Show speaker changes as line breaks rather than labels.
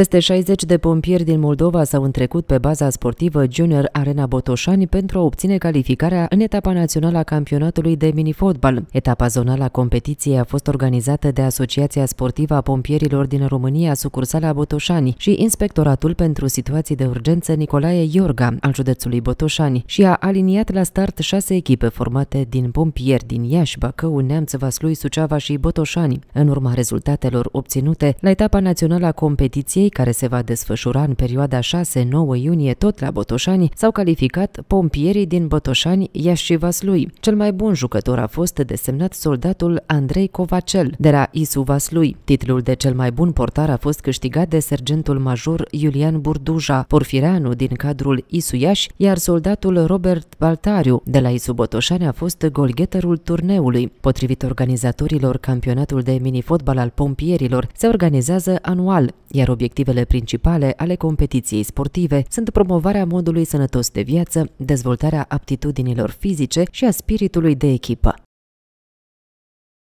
Peste 60 de pompieri din Moldova s-au întrecut pe baza sportivă Junior Arena Botoșani pentru a obține calificarea în etapa națională a campionatului de minifotbal. Etapa zonală a competiției a fost organizată de Asociația Sportivă a Pompierilor din România, sucursala Botoșani și Inspectoratul pentru Situații de Urgență Nicolae Iorga al județului Botoșani și a aliniat la start șase echipe formate din pompieri din Iași, Bacău, Neamț, Vaslui, Suceava și Botoșani. În urma rezultatelor obținute la etapa națională a competiției, care se va desfășura în perioada 6-9 iunie tot la Botoșani, s-au calificat pompierii din Botoșani, Iași și Vaslui. Cel mai bun jucător a fost desemnat soldatul Andrei Covacel de la Isu Vaslui. Titlul de cel mai bun portar a fost câștigat de sergentul major Iulian Burduja, porfireanu din cadrul Isu Iași, iar soldatul Robert Baltariu de la Isu Botoșani a fost golgheterul turneului. Potrivit organizatorilor, campionatul de minifotbal al pompierilor se organizează anual, iar obiectivul obiectivele principale ale competiției sportive sunt promovarea modului sănătos de viață, dezvoltarea aptitudinilor fizice și a spiritului de echipă.